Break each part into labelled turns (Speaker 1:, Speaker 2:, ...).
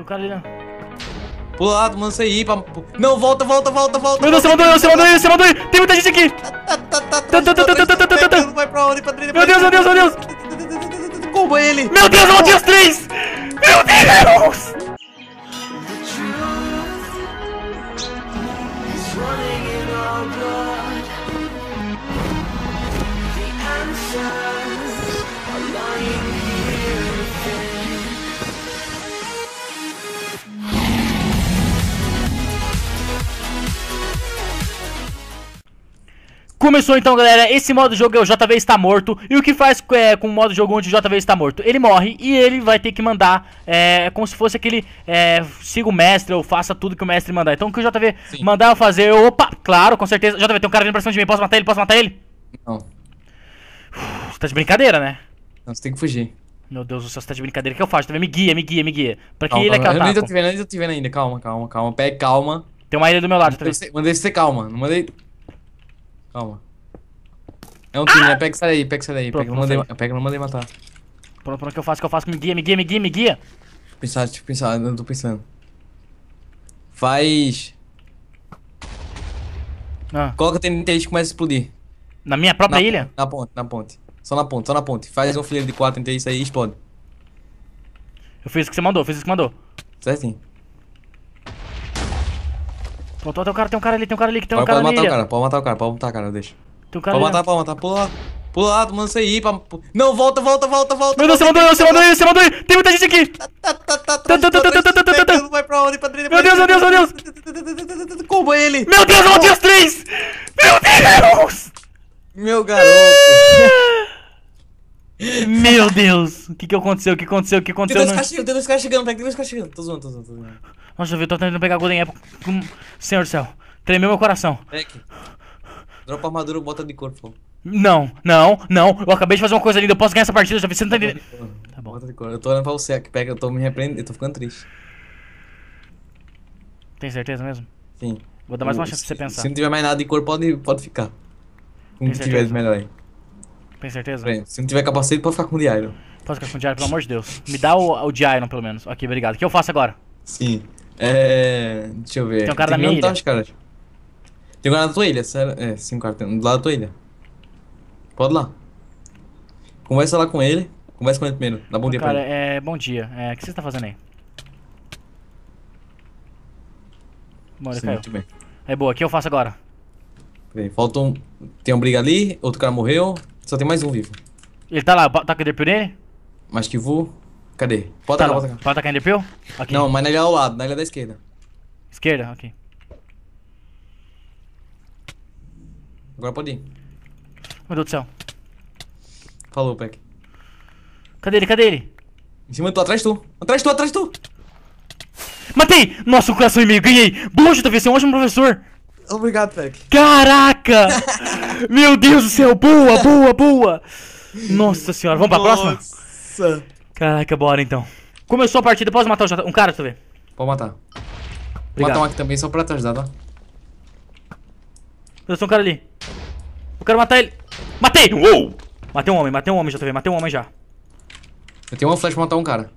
Speaker 1: Tem um cara ali, né? Pula lá, manda você ir pra... Não, volta, volta, volta, volta. Meu Deus, você mandou eu, você mandou eu, você mandou eu. Tem muita gente aqui. Meu Deus, meu Deus, meu Deus. Como é ele? Meu Deus, eu matei os três. Meu Deus. running in our blood. The answer. começou então, galera. Esse modo jogo é o JV está morto. E o que faz é, com o modo jogo onde o JV está morto? Ele morre e ele vai ter que mandar, é como se fosse aquele, é, siga o mestre ou faça tudo que o mestre mandar. Então o que o JV Sim. mandar eu fazer, eu, opa, claro, com certeza. JV, tem um cara vindo pra cima de mim, posso matar ele? Posso matar ele? Não. Uf, você tá de brincadeira, né? Não, você tem que fugir. Meu Deus do céu, você tá de brincadeira. O que eu faço? Me guia, me guia, me guia. Pra que calma, ele é que eu, tô te vendo, ainda tô te vendo ainda. Calma, calma, calma. Pé, calma. Tem uma ilha do meu lado. Mandei, mandei você calma. Não mandei Calma. É um time, ah! né? Pega isso daí, pega isso daí. pega, não mandei, pega, não mandei matar. Pronto, pronto, que eu faço, que eu faço. Me guia, me guia, me guia, me guia. Deixa eu pensar, deixa eu pensar, eu não tô pensando. Faz... Ah. Coloca o TNT e começa a explodir. Na minha própria na, ilha? Na ponte, na ponte. Só na ponte, só na ponte. Faz um fileiro de 4 TNT isso aí e explode. Eu fiz o que você mandou, eu fiz o que você mandou. Certinho. Faltou até cara, tem um cara ali, tem um cara ali, que tem um cara ali. pode matar o cara, pode matar o cara, pode matar o cara, deixa. Tem um cara pode ali, matar, pode matar, pula lá. Pula lá, manda você ir pra... Não, volta, volta, volta, volta. Meu Deus, você mandou eu, você mandou eu, você mandou eu. Tem muita gente aqui. Vai pra onde, Meu Deus, meu Deus, meu Deus. é ele. Meu Deus, eu matei os três. Meu Deus. Meu garoto. Meu Deus. O que que aconteceu, o que aconteceu, o que aconteceu? Tem dois caras chegando, tem dois caras chegando. Tô zoando, tô zoando, tô zoando. Nossa, eu tô tentando pegar Golden Apple. Senhor do céu. Tremeu meu coração. Peck, dropa armadura ou bota de corpo. pô. Não, não, não. Eu acabei de fazer uma coisa linda. Eu posso ganhar essa partida, já vi. Você não tá entendendo. Tá bom. Bota de corpo. Eu tô olhando pra você aqui, pega, eu tô me repreendendo, eu tô ficando triste. Tem certeza mesmo? Sim. Vou dar mais uma chance pra você pensar. Se não tiver mais nada de cor, pode, pode ficar. Com o que tiver de melhor aí. Tem certeza? Bem, se não tiver capacete, pode ficar com o diário. Posso ficar com o Diário, pelo amor de Deus. Me dá o, o pelo menos. Ok, obrigado. O que eu faço agora? Sim. É. Deixa eu ver. Tem um cara tem na minha ilha. Cara. Tem um cara na tua ilha, sério. É, cinco caras. Do lado da tua ilha. Pode lá. Conversa lá com ele. Conversa com ele primeiro. Dá bom dia cara, pra ele. É, bom dia. É, o que você está fazendo aí? Bora, Sim, caiu. bem. É boa, o que eu faço agora? Peraí, falta um. Tem uma briga ali, outro cara morreu. Só tem mais um vivo. Ele tá lá, tá com o por Mas que vou. Cadê? Bota tá cá, bota cá. Bota cá em Enderpeel? Okay. Não, mas na ilha é ao lado, na ilha é da esquerda. Esquerda? Ok. Agora pode ir. Meu Deus do céu. Falou, Peck. Cadê ele? Cadê ele? Em cima de tu, atrás de tu. Atrás de tu, atrás de tu. Matei! Nossa, o coração e meio, ganhei! Boa, JV, você é um ótimo professor! Obrigado, Peck. Caraca! Meu Deus do céu, boa, boa, boa! Nossa senhora, vamos pra Nossa. próxima? Nossa! Caraca, bora então. Começou a partida, posso matar o Um cara, tu vê. Pode matar. Obrigado. Matar um aqui também, só pra te ajudar, tá? Eu sou um cara ali. Eu quero matar ele. Matei! Uou! Matei um homem, matei um homem, JV, matei um homem já. Eu tenho uma flash pra matar um cara.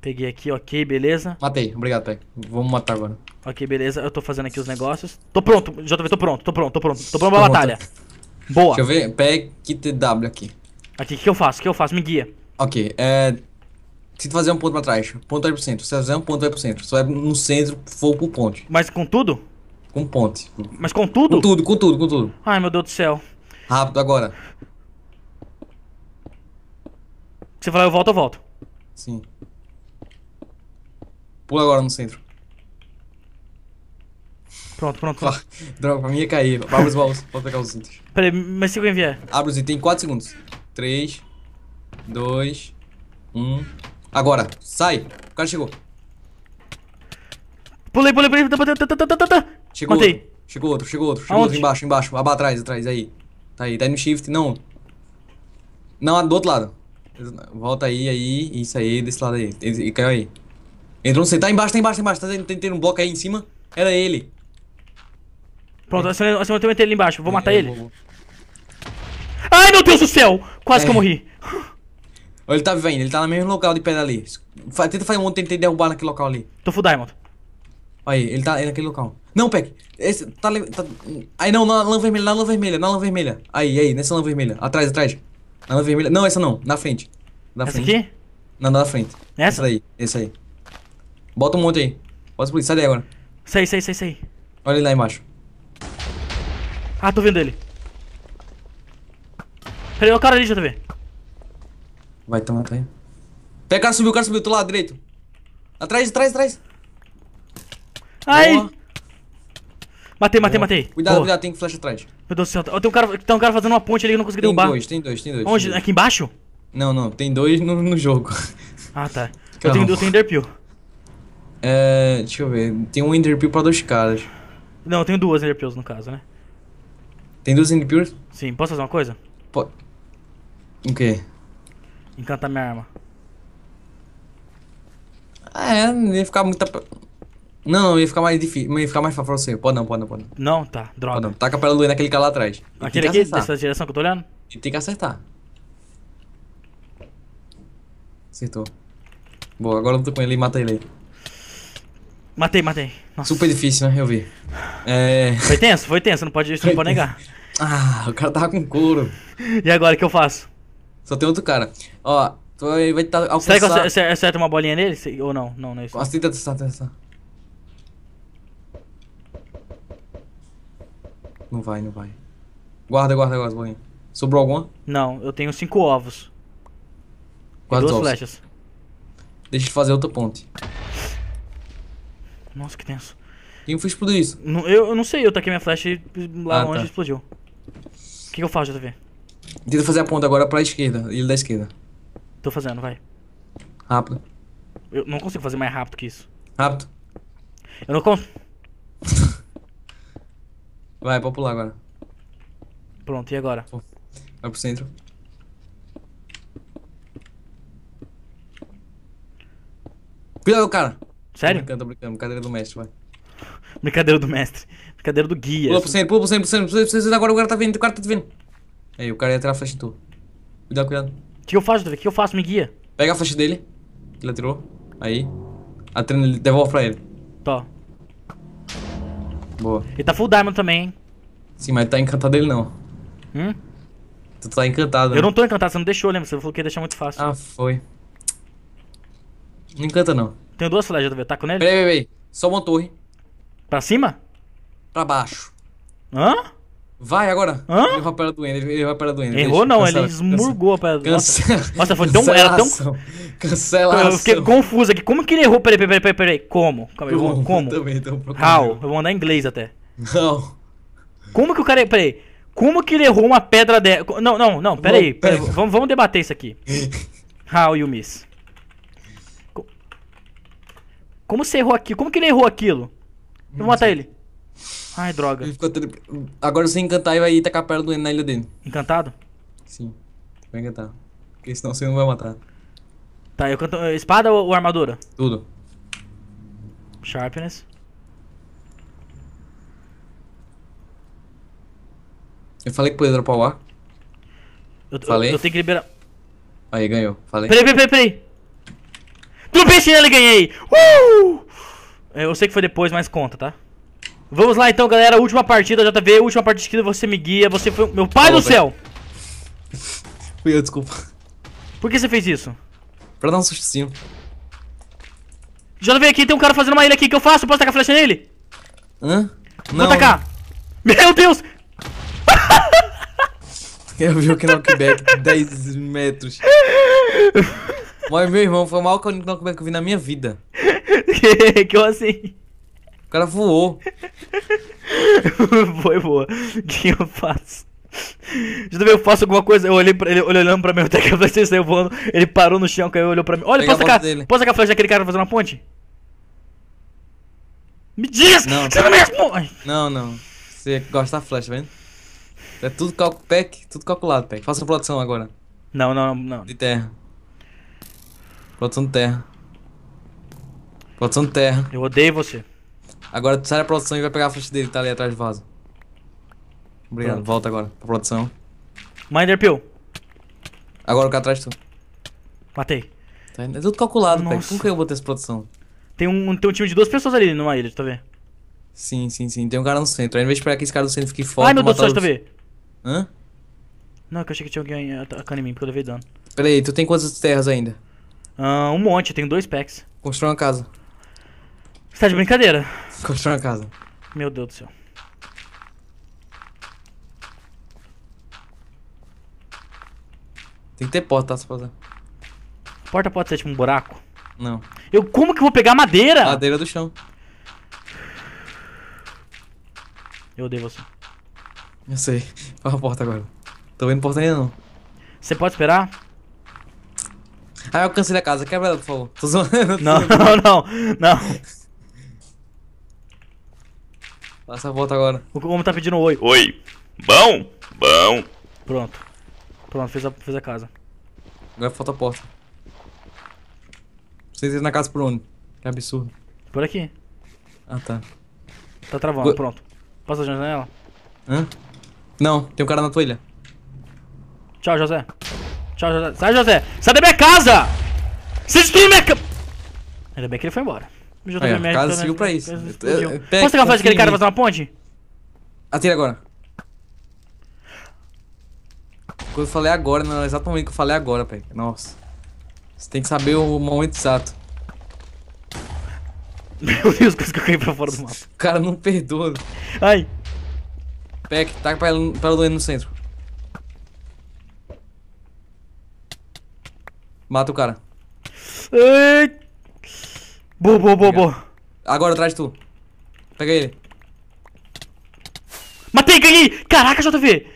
Speaker 1: Peguei aqui, ok, beleza. Matei, obrigado, Peck. Vamos matar agora. Ok, beleza, eu tô fazendo aqui os negócios. Tô pronto, JV, tô pronto, tô pronto, tô pronto. Tô pronto pra tô batalha. Boa. Deixa eu ver, Pega TW aqui. Aqui, o que eu faço? O que eu faço? Me guia. Ok, é... Se tu fazer um ponto pra trás, ponto centro. Se tu fazer um ponto 0,8%, se tu vai no centro, for pro ponte. Mas com tudo? Com ponte. Mas com tudo? Com tudo, com tudo, com tudo. Ai, meu Deus do céu. Rápido, agora. Se falar eu volto, eu volto. Sim. Pula agora no centro. Pronto, pronto. pronto. droga, pra mim ia é cair. Abre os baús, pode pegar os itens. Peraí, mas se alguém vier? Abre os itens, tem 4 segundos. 3, dois, um. Agora, sai. O cara chegou. Pulei, pulei, pulei. Tá, tá, tá, chegou Matei. outro. Chegou outro, chegou outro. Chegou Aonde? outro embaixo, embaixo. Aba atrás, atrás. Aí. Tá aí. Tá no shift. Não. Não, do outro lado. Volta aí, aí. Isso aí, desse lado aí. E caiu aí. Entrou no C. Tá embaixo, tá embaixo, tá embaixo. Tá tentando um bloco aí em cima. Era ele. Pronto, assim eu vou meter ele embaixo. Vou matar é, ele. vou. Ai, meu Deus do céu! Quase é. que eu é. morri. Ele tá vivo ele tá no mesmo local de pedra ali. Tenta fazer um monte, tentei derrubar naquele local ali. Tô full diamond. Aí, ele tá ele é naquele local. Não, Peck. Esse tá, tá. Aí não, na lã vermelha, na lã vermelha, na lã vermelha. Aí, aí, nessa lã vermelha. Atrás, atrás. Na lã vermelha. Não, essa não, na frente. Na essa frente. aqui? Não, na frente. Nessa? Essa esse aí. Bota um monte aí. Bota explodir, sai daí agora. Sai, sai, sai, sai. Olha ele lá embaixo. Ah, tô vendo ele. Peraí, o cara ali, JV. Vai tomar, tá aí. Pega, cara subiu, o cara subiu, do lado direito. Atrás, atrás, atrás. Ai! Boa. Matei, matei, Boa. matei. Cuidado, Boa. cuidado, tem flash atrás. Meu Deus do céu, tem um cara, tem um cara fazendo uma ponte ali que eu não consegui tem derrubar. Tem dois, tem dois, tem dois. Onde? Tem dois. Aqui embaixo? Não, não, tem dois no, no jogo. Ah, tá. Eu tenho, tenho Enderpeel. É, deixa eu ver, tem um Enderpeel pra dois caras. Não, eu tenho duas Enderpeels no caso, né? Tem duas Enderpeels? Sim, posso fazer uma coisa? Pode. O quê? Encanta minha arma. Ah, é, ia ficar muito. Não, ia ficar mais difícil. Ia ficar mais fácil pra você. Pode não, pode não, pode não. Não, tá, droga. Pode não. Taca pela lua naquele cara lá atrás. E Aquele aqui, dessa direção que eu tô olhando? E tem que acertar. Acertou. Boa, agora eu tô com ele e mata ele aí. Matei, matei. Nossa. Super difícil, né? Eu vi. É... Foi tenso, foi tenso, não pode, não pode negar. Ah, o cara tava com couro. e agora, o que eu faço? Só tem outro cara. Ó, tu vai tentar alcançando. Será que eu acerto uma bolinha nele? Ou não? Não, não é isso. Nossa, tenta testar, testar. Não vai, não vai. Guarda, guarda, guarda as bolinhas. Sobrou alguma? Não, eu tenho cinco ovos. Quatro duas ovos. flechas. Deixa eu fazer outra ponte. Nossa, que tenso. Quem foi explodir isso? Não, eu, eu não sei, eu taquei minha flecha e lá ah, longe tá. explodiu. O que, que eu faço, JV? Tenta fazer a ponta agora pra esquerda, ele da esquerda. Tô fazendo, vai. Rápido. Eu não consigo fazer mais rápido que isso. Rápido. Eu não consigo. vai, pode pular agora. Pronto, e agora? Vai pro centro. Cuidado, cara! Sério? Tô brincando, tô brincando. Brincadeira do mestre, vai. Brincadeira do mestre. Brincadeira do guia. Pula pro centro, pula pro centro, pro centro, pro centro. Agora o cara tá vindo, o cara tá vindo. Aí, o cara ia atirar a flecha em tu. Cuidado, cuidado. O que eu faço, Davi? O que eu faço? Me guia. Pega a flecha dele. Ele atirou. Aí. Atirando ele, devolve pra ele. Tá. Boa. Ele tá full diamond também, hein? Sim, mas tá encantado ele não. Hum? Tu tá encantado. Né? Eu não tô encantado, você não deixou, lembra? Você falou que ia deixar muito fácil. Ah, foi. Não encanta não. Tenho duas flechas, Davi. Tá com ele? Peraí, peraí, peraí. Só uma torre. Pra cima? Pra baixo. Hã? Vai agora. Hã? Ele errou a pedra do Ender. Ele errou a pedra do Ender. Errou não, cancela, ele esmurgou cancela. a pedra do Cancela. Nossa, foi tão, era tão... Cancelação. Eu fiquei confuso aqui. Como que ele errou? Peraí, peraí, peraí, peraí. Como? Calma aí, como? como? Eu também, então, How? Eu vou mandar em inglês até. Não. Como que o cara... Peraí. Como que ele errou uma pedra dessa? Não, não, não, peraí. peraí vamos, vamos debater isso aqui. How you miss. Como você errou aquilo? Como que ele errou aquilo? Eu vou matar ele. Ai, droga. Ele ficou Agora você encantar e vai tacar a pedra do na ilha dele. Encantado? Sim. Vai encantar. Porque senão você não vai matar. Tá, eu canto. Eh, espada ou, armadura? Tudo. Sharpness. Eu falei que podia dropar o ar. Eu, falei? Eu, eu, tenho que liberar. Aí, ganhou. Falei. Peraí, peraí, peraí. peraí. ele ganhei! Uh! Eu sei que foi depois, mas conta, tá? Vamos lá então, galera. Última partida, JV, última partida que você me guia. Você foi. Meu pai Falou, do céu! Fui eu, desculpa. Por que você fez isso? Pra dar um sustinho. JV, aqui tem um cara fazendo uma ilha aqui. O que eu faço? Posso tacar flecha nele? Hã? Não. Vou atacar. Meu Deus! eu vi o knockback de 10 metros. Mas meu irmão, foi o maior knockback que eu vi na minha vida. que eu assim cara voou. Foi boa. O que eu faço? Já ver, eu faço alguma coisa, eu olhei pra ele, ele olhando pra mim, até que você saiu voando, ele parou no chão, caiu, olhou pra mim. Olha, posso sacar, posso sacar a flecha daquele cara fazendo uma ponte? Me diz! Não, você não me responde! Não, não. Você gosta da flecha, tá vendo? É tudo calculado, pack, tudo calculado, pack. Faça produção agora. Não, não, não. De terra. Produção de terra. Produção de terra. Eu odeio você. Agora sai da produção e vai pegar a flecha dele, tá ali atrás do vaso. Obrigado, Pronto. volta agora pra produção. Minder Pill. Agora o cara atrás tu. Matei. Tá, é tudo calculado, Nossa. Peg. Por que eu botei essa produção? Tem um, tem um time de duas pessoas ali numa ilha, tu tá vendo? Sim, sim, sim. Tem um cara no centro. Aí, ao invés de esperar que esse cara do centro fique forte... Ai, meu Deus do céu, tá vendo? Hã? Não, que eu achei que tinha alguém atacando em mim, porque eu levei dano. Pera aí, tu tem quantas terras ainda? Ah, um monte, eu tenho dois packs. Construir uma casa. Você tá de brincadeira? Construir a casa. Meu Deus do céu. Tem que ter porta, tá? Se fazer. A porta pode ser tipo um buraco? Não. Eu como que vou pegar madeira? Madeira do chão. Eu odeio você. Eu sei. Qual a porta agora. Tô vendo porta ainda não. Você pode esperar? Ah, eu cansei da casa. Quebra ela, por favor. Tô zoando. Não, não, não. não. Passa a volta agora. O como tá pedindo oi. Oi. Bom? Bom. Pronto. Pronto, fez a, fez a casa. Agora é falta a porta. Vocês na casa por onde? Que absurdo. Por aqui. Ah, tá. Tá travando, Go... pronto. Passa a janela. Hã? Não, tem um cara na tua ilha. Tchau, José. Tchau, José. Sai, José. Sai da minha casa! Você destruiu minha ca... Ainda bem que ele foi embora. No JV Médico. casa né? seguiu pra isso. É, é, Posso pegar uma frase daquele cara fazer uma ponte? Atira agora. Quando eu falei agora, não, é exatamente o que eu falei agora, velho. Nossa. Você tem que saber o momento exato. Meu Deus, quase que eu caí pra fora do mapa. O cara não perdoa. Ai. Peck, taca tá pra ela, pra doendo no centro. Mata o cara. Eita. Boa, boa, boa, boa. Agora atrás de tu. Pega ele. Matei, ganhei! Caraca, JV!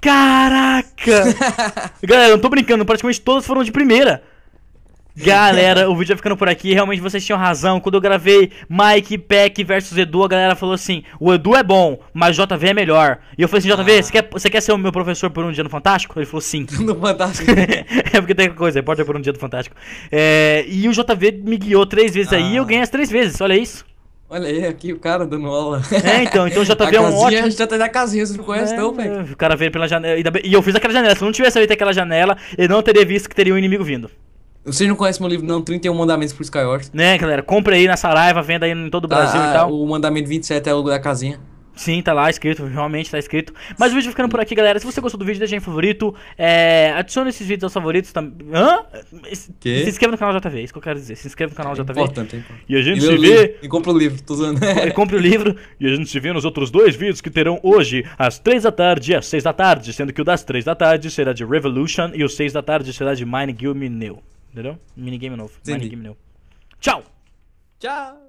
Speaker 1: Caraca! Galera, não tô brincando, praticamente todas foram de primeira. Galera, o vídeo vai ficando por aqui. Realmente vocês tinham razão. Quando eu gravei Mike Peck versus Edu, a galera falou assim: o Edu é bom, mas JV é melhor. E eu falei assim: JV, você ah. quer, quer ser o meu professor por um dia no Fantástico? Ele falou sim. No Fantástico. é porque tem coisa, é repórter por um dia no Fantástico. É, e o JV me guiou três vezes ah. aí e eu ganhei as três vezes, olha isso. Olha aí, aqui o cara dando aula. É, então, então o JV é um casinha, ótimo. Já tá na é casinha, você não conhece, é, não, velho. O cara veio pela janela. E eu fiz aquela janela. Se não tivesse feito aquela janela, eu não teria visto que teria um inimigo vindo vocês não conhecem meu livro, não? 31 Mandamentos por Skyward. Né, galera? compre aí na Saraiva, venda aí em todo o Brasil e ah, tal. O mandamento 27 é o da casinha. Sim, tá lá escrito, realmente tá escrito. Mas o vídeo ficando por aqui, galera. Se você gostou do vídeo, deixa em favorito. É, adicione esses vídeos aos favoritos também. Hã? Que? Se inscreva no canal JV, é isso que eu quero dizer. Se inscreva no canal é JV. Importante, é importante. E a gente e se vê. E compra o livro, tô usando. e compra o livro. E a gente se vê nos outros dois vídeos que terão hoje, às 3 da tarde e às 6 da tarde. Sendo que o das 3 da tarde será de Revolution e o 6 da tarde será de Mine Guild New. Entendeu? Minigame novo. Entendi. Minigame novo. Tchau! Tchau!